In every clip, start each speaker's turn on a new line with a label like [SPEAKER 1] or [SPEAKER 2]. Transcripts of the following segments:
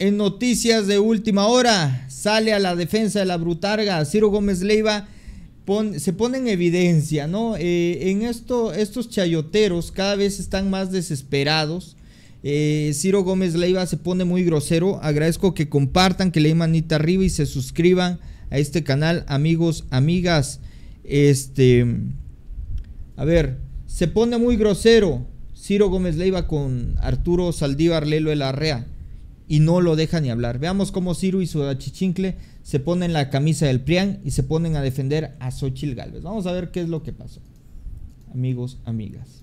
[SPEAKER 1] En noticias de última hora, sale a la defensa de la Brutarga, Ciro Gómez Leiva se pone en evidencia, ¿no? Eh, en esto, estos chayoteros cada vez están más desesperados. Eh, Ciro Gómez Leiva se pone muy grosero. Agradezco que compartan, que le den manita arriba y se suscriban a este canal, amigos, amigas. Este, a ver, se pone muy grosero Ciro Gómez Leiva con Arturo Saldívar Lelo de Rea y no lo deja ni hablar. Veamos cómo Ciro y su dachichincle se ponen la camisa del Prián y se ponen a defender a Xochitl Galvez. Vamos a ver qué es lo que pasó. Amigos, amigas.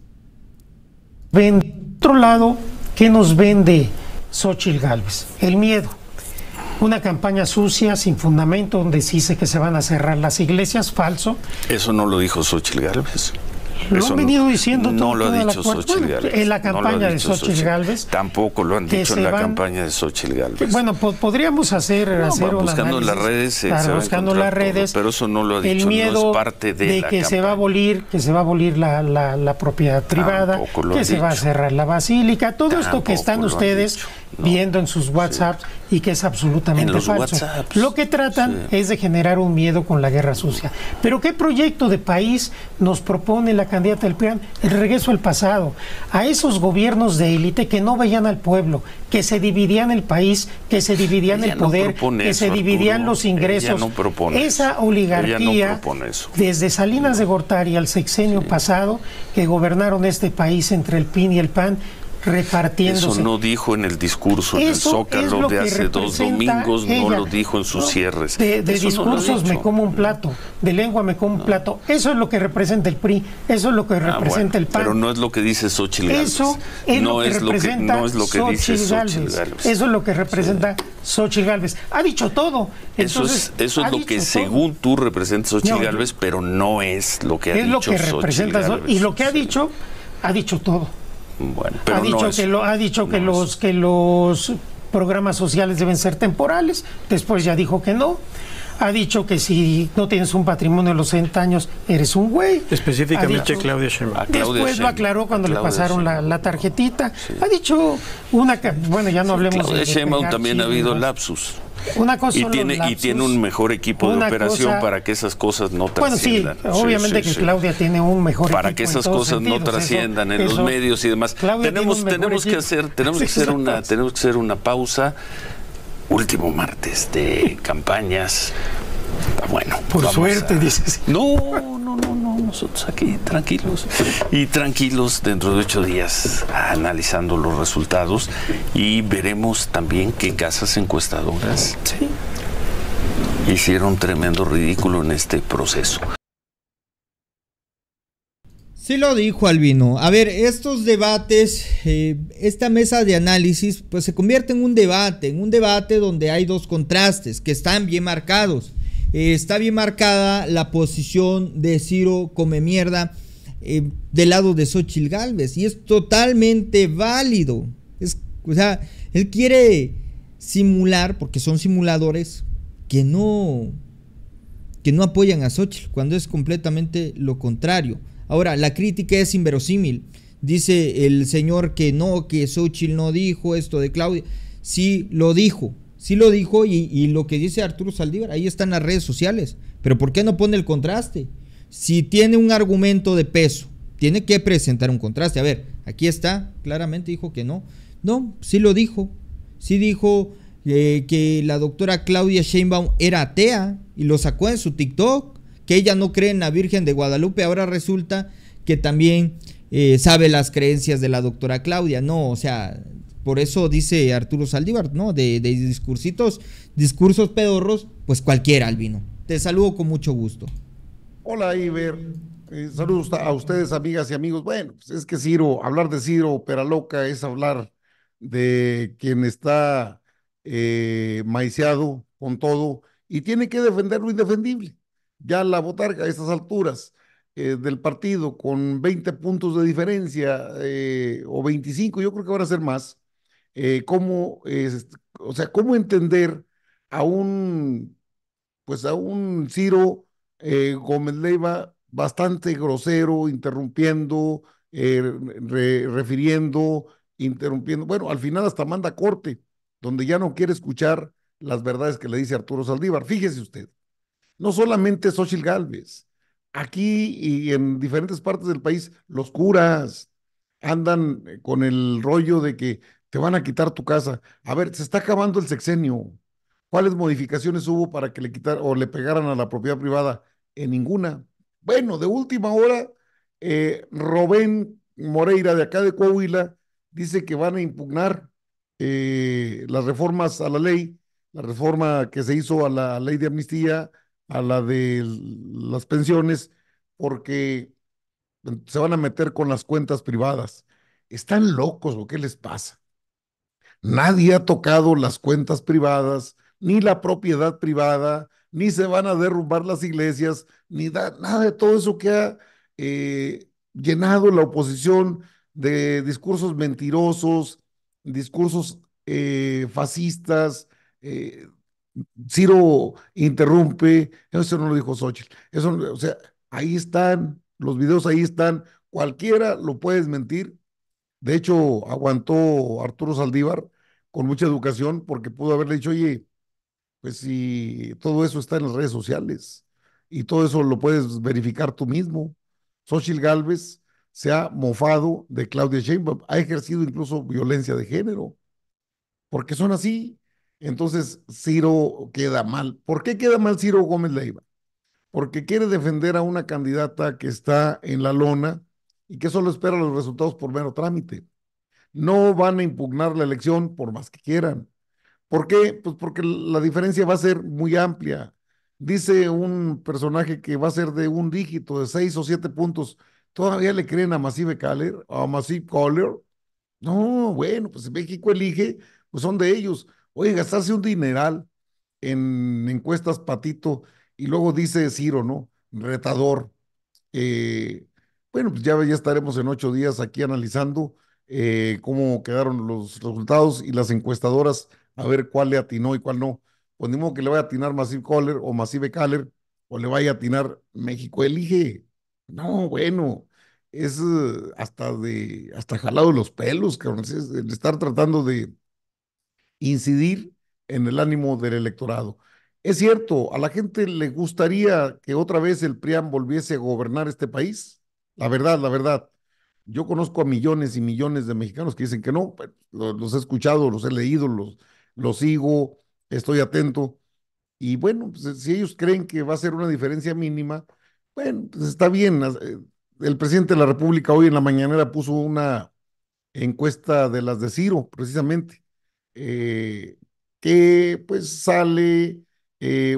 [SPEAKER 2] Ven, otro lado, ¿qué nos vende Xochitl Galvez? El miedo. Una campaña sucia, sin fundamento, donde dice que se van a cerrar las iglesias, falso.
[SPEAKER 3] Eso no lo dijo Xochitl Galvez.
[SPEAKER 2] Lo han venido diciendo No lo ha dicho en la campaña de Xochitl, Galvez
[SPEAKER 3] Tampoco pues, lo han dicho en la campaña de Xochitl Galvez Bueno,
[SPEAKER 2] podríamos hacer, buscando las redes, las redes.
[SPEAKER 3] pero eso no lo ha dicho, el miedo parte de, que se va
[SPEAKER 2] a abolir, que se va a abolir la, propiedad privada, que se va a cerrar la basílica, todo esto que están ustedes viendo en sus WhatsApp y que es absolutamente falso. Lo que tratan es de generar un miedo con la guerra sucia. Pero ¿qué proyecto de país nos propone la candidata del PRI? El regreso al pasado, a esos gobiernos de élite que no veían al pueblo, que se dividían el país, que se dividían el poder, que se dividían los ingresos. Esa oligarquía desde Salinas de Gortari al sexenio pasado que gobernaron este país entre el PIN y el PAN Repartiéndose. Eso
[SPEAKER 3] no dijo en el discurso, en el Zócalo de hace dos domingos, no lo dijo en sus cierres. De,
[SPEAKER 2] discursos me como un plato, de lengua me como un plato. Eso es lo que representa el PRI, eso es lo que ah, representa el PAN. Pero
[SPEAKER 3] no es lo que dice Xochitl Gálvez. Eso es no lo es lo que, no es lo que dice Gálvez. Eso es
[SPEAKER 2] lo que representa Sochi Gálvez. Ha dicho todo. eso es,
[SPEAKER 3] eso es lo que según tú representa Xochitl Gálvez, pero no es lo que ha es dicho lo que representa Gálvez. Y
[SPEAKER 2] lo que ha dicho, ha dicho todo ha dicho que los que los programas sociales deben ser temporales, después ya dijo que no. Ha dicho que si no tienes un patrimonio de los 60 años, eres un güey. Específicamente Claudia Sheinbaum. Después lo aclaró cuando le pasaron la, tarjetita. Ha dicho una... que Bueno, ya no hablemos... de Claudia Sheinbaum también ha habido
[SPEAKER 3] lapsus y tiene, y tiene un mejor equipo de operación para que esas cosas no trasciendan. sí, obviamente que
[SPEAKER 2] Claudia tiene un mejor para equipo. Para que esas cosas no trasciendan en los medios
[SPEAKER 3] y demás. tenemos tenemos que hacer tenemos que hacer una tenemos que hacer una pausa. Último martes de campañas. Ah, bueno. Por suerte, dices. no, no, no nosotros aquí tranquilos y tranquilos dentro de ocho días analizando los resultados y veremos también que casas encuestadoras hicieron tremendo ridículo en este proceso.
[SPEAKER 1] si lo dijo Albino. A ver, estos debates, eh, esta mesa de análisis, pues se convierte en un debate, en un debate donde hay dos contrastes que están bien marcados. Eh, está bien marcada la posición de Ciro Come Mierda eh, del lado de Xochitl Galvez. Y es totalmente válido. Es, o sea, él quiere simular, porque son simuladores, que no, que no apoyan a Xochitl, cuando es completamente lo contrario. Ahora, la crítica es inverosímil. Dice el señor que no, que Xochitl no dijo esto de Claudia. Sí, lo dijo sí lo dijo y, lo que dice Arturo Saldívar, ahí están las redes sociales. Pero ¿por qué no pone el contraste? Si tiene un argumento de peso, tiene que presentar un contraste. A ver, aquí está, claramente dijo que no. No, sí lo dijo. Sí dijo eh, que la doctora Claudia Sheinbaum era atea y lo sacó en su TikTok, que ella no cree en la Virgen de Guadalupe. Ahora resulta que también eh, sabe las creencias de la doctora Claudia. No, o sea, por eso dice Arturo Saldívar, ¿no? De, discursitos, discursos pedorros, pues cualquiera, Albino. Te saludo con mucho gusto.
[SPEAKER 4] Hola, Iber. Eh, saludos a ustedes, amigas y amigos. Bueno, pues es que Ciro, hablar de Ciro Peraloca es hablar de quien está eh, maiciado con todo y tiene que defender lo indefendible. Ya la botarga a estas alturas eh, del partido con 20 puntos de diferencia eh, o 25, yo creo que van a ser más, eh, cómo, o sea, cómo entender a un, pues a un Ciro eh, Gómez Leiva bastante grosero, interrumpiendo, eh, refiriendo, interrumpiendo. Bueno, al final hasta manda corte, donde ya no quiere escuchar las verdades que le dice Arturo Saldívar. Fíjese usted, no solamente Xochitl Gálvez, aquí y en diferentes partes del país, los curas andan con el rollo de que van a quitar tu casa. A ver, se está acabando el sexenio. ¿Cuáles modificaciones hubo para que le quitaran o le pegaran a la propiedad privada? En ninguna. Bueno, de última hora, eh, Robén Moreira de acá de Coahuila dice que van a impugnar eh, las reformas a la ley, la reforma que se hizo a la ley de amnistía, a la de las pensiones, porque se van a meter con las cuentas privadas. Están locos o qué les pasa. Nadie ha tocado las cuentas privadas, ni la propiedad privada, ni se van a derrumbar las iglesias, ni nada de todo eso que ha eh, llenado la oposición de discursos mentirosos, discursos eh, fascistas. Eh, Ciro interrumpe, eso no lo dijo Xochitl. Eso, o sea, ahí están, los videos ahí están, cualquiera lo puede mentir de hecho, aguantó Arturo Saldívar con mucha educación porque pudo haberle dicho, oye, pues si todo eso está en las redes sociales y todo eso lo puedes verificar tú mismo. Xochitl Galvez se ha mofado de Claudia Sheinbaum, ha ejercido incluso violencia de género, porque son así. Entonces Ciro queda mal. ¿Por qué queda mal Ciro Gómez Leiva? Porque quiere defender a una candidata que está en la lona y que solo espera los resultados por mero trámite. No van a impugnar la elección por más que quieran. ¿Por qué? Pues porque la diferencia va a ser muy amplia. Dice un personaje que va a ser de un dígito, de seis o siete puntos. ¿Todavía le creen a Massive Caller? ¿A Massive Caller? No, bueno, pues México elige, pues son de ellos. Oye, gastarse un dineral en encuestas patito y luego dice Ciro, ¿no? Retador. Eh, bueno, pues ya, ya estaremos en ocho días aquí analizando eh, cómo quedaron los resultados y las encuestadoras a ver cuál le atinó y cuál no. Pues ni modo que le vaya a atinar Massive Caller o Massive Caller o le vaya a atinar México Elige. No, bueno, es eh, hasta de hasta jalado los pelos, cabrón. Es el estar tratando de incidir en el ánimo del electorado. Es cierto, a la gente le gustaría que otra vez el PRIAM volviese a gobernar este país. La verdad, la verdad. Yo conozco a millones y millones de mexicanos que dicen que no, pues, los, he escuchado, los he leído, los, los sigo, estoy atento. Y bueno, pues, eh, si ellos creen que va a ser una diferencia mínima, bueno, pues está bien. Eh, el presidente de la República hoy en la mañanera puso una encuesta de las de Ciro, precisamente, eh, que pues sale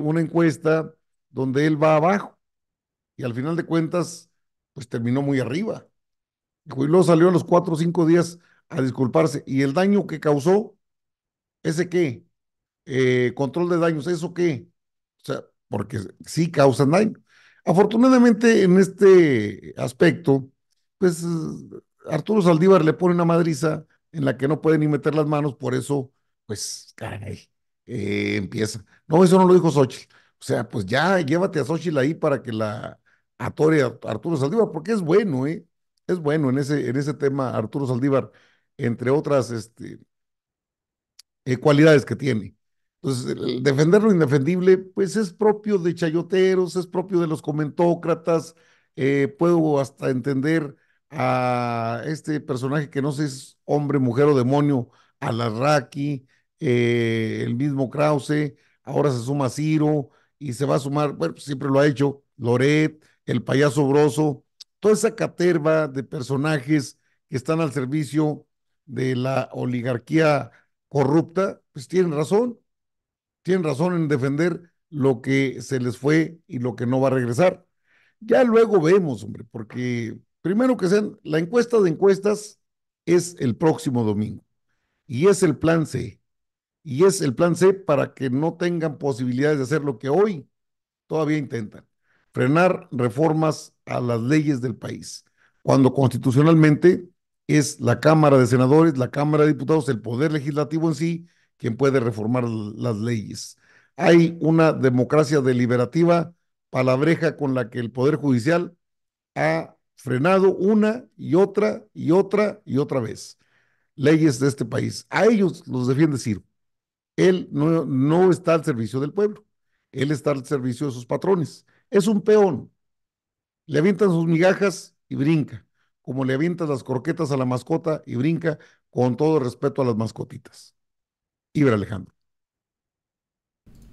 [SPEAKER 4] una encuesta donde él va abajo. Y al final de cuentas, pues terminó muy arriba. Y luego salió a los cuatro o cinco días a disculparse. ¿Y el daño que causó? ¿Ese qué? Eh, control de daños, ¿eso qué? O sea, porque sí causan daño. Afortunadamente, en este aspecto, pues Arturo Saldívar le pone una madriza en la que no puede ni meter las manos, por eso, pues, caray, eh, empieza. No, eso no lo dijo Xochitl. O sea, pues ya llévate a Xochitl ahí para que la a Tori Arturo Saldívar, porque es bueno, ¿eh? Es bueno en ese, en ese tema Arturo Saldívar, entre otras este, eh, cualidades que tiene. Entonces, el defender lo indefendible, pues es propio de chayoteros, es propio de los comentócratas. Eh, puedo hasta entender a este personaje que no sé si es hombre, mujer o demonio, a eh, el mismo Krause, ahora se suma Ciro y se va a sumar, bueno, pues, siempre lo ha hecho, Loret, el payaso broso, toda esa caterva de personajes que están al servicio de la oligarquía corrupta, pues tienen razón, tienen razón en defender lo que se les fue y lo que no va a regresar. Ya luego vemos, hombre, porque primero que sean, la encuesta de encuestas es el próximo domingo y es el plan C. Y es el plan C para que no tengan posibilidades de hacer lo que hoy todavía intentan frenar reformas a las leyes del país, cuando constitucionalmente es la Cámara de Senadores, la Cámara de Diputados, el Poder Legislativo en sí, quien puede reformar las leyes. Hay una democracia deliberativa, palabreja con la que el Poder Judicial ha frenado una y otra y otra y otra vez leyes de este país. A ellos los defiende Ciro. Él no, no está al servicio del pueblo, él está al servicio de sus patrones. Es un peón. Le avientan sus migajas y brinca, como le avientan las corquetas a la mascota y brinca con todo respeto a las mascotitas. Ibra Alejandro.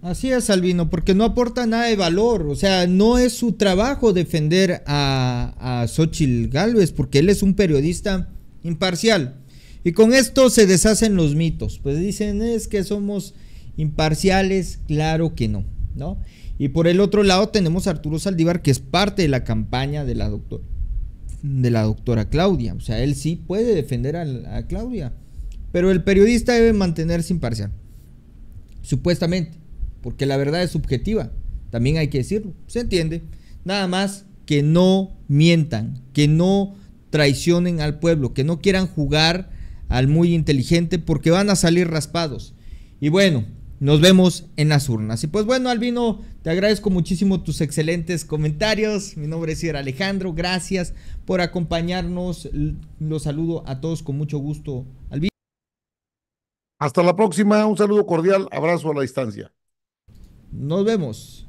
[SPEAKER 4] Así es,
[SPEAKER 1] Albino, porque no aporta nada de valor. O sea, no es su trabajo defender a, a Xochitl Galvez, porque él es un periodista imparcial. Y con esto se deshacen los mitos. Pues dicen, es que somos imparciales. Claro que no, ¿no? Y por el otro lado tenemos a Arturo Saldívar, que es parte de la campaña de la, de la doctora Claudia. O sea, él sí puede defender a, a Claudia. Pero el periodista debe mantenerse imparcial. Supuestamente. Porque la verdad es subjetiva. También hay que decirlo. ¿Se entiende? Nada más que no mientan. Que no traicionen al pueblo. Que no quieran jugar al muy inteligente porque van a salir raspados. Y bueno, nos vemos en las urnas. Y pues bueno, Albino, te agradezco muchísimo tus excelentes comentarios. Mi nombre es Sierra Alejandro, gracias por acompañarnos. Los saludo a todos con mucho gusto. Albino.
[SPEAKER 4] Hasta la próxima, un saludo cordial, abrazo a la distancia. Nos vemos.